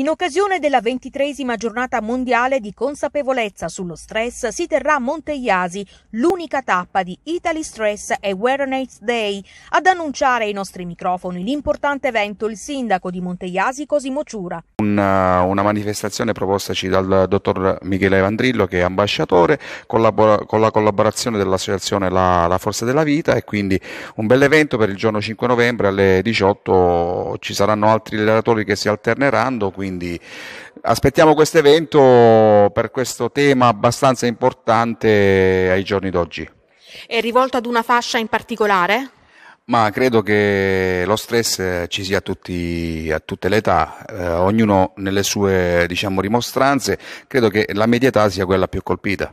In occasione della ventitresima giornata mondiale di consapevolezza sullo stress si terrà a Monteiasi l'unica tappa di Italy Stress Awareness Day. Ad annunciare ai nostri microfoni l'importante evento il sindaco di Monteiasi Cosimo Ciura. Una, eh, una manifestazione propostaci dal dottor Michele Vandrillo che è ambasciatore con la collaborazione dell'associazione la, la Forza della Vita e quindi un bel evento per il giorno 5 novembre alle 18 ci saranno altri relatori che si alterneranno, quindi aspettiamo questo evento per questo tema abbastanza importante ai giorni d'oggi. È rivolto ad una fascia in particolare? Ma credo che lo stress ci sia a, tutti, a tutte le età, eh, ognuno nelle sue diciamo, rimostranze, credo che la media età sia quella più colpita.